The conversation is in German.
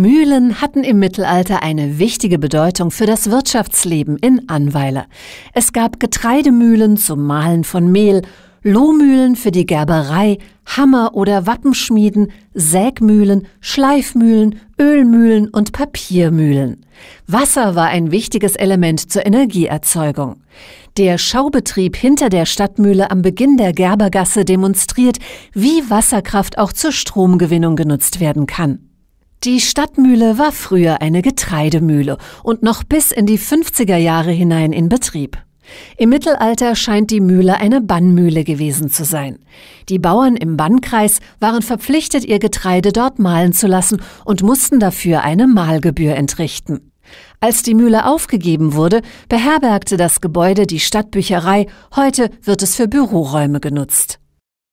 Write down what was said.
Mühlen hatten im Mittelalter eine wichtige Bedeutung für das Wirtschaftsleben in Anweiler. Es gab Getreidemühlen zum Mahlen von Mehl, Lohmühlen für die Gerberei, Hammer- oder Wappenschmieden, Sägmühlen, Schleifmühlen, Ölmühlen und Papiermühlen. Wasser war ein wichtiges Element zur Energieerzeugung. Der Schaubetrieb hinter der Stadtmühle am Beginn der Gerbergasse demonstriert, wie Wasserkraft auch zur Stromgewinnung genutzt werden kann. Die Stadtmühle war früher eine Getreidemühle und noch bis in die 50er Jahre hinein in Betrieb. Im Mittelalter scheint die Mühle eine Bannmühle gewesen zu sein. Die Bauern im Bannkreis waren verpflichtet, ihr Getreide dort mahlen zu lassen und mussten dafür eine Mahlgebühr entrichten. Als die Mühle aufgegeben wurde, beherbergte das Gebäude die Stadtbücherei, heute wird es für Büroräume genutzt.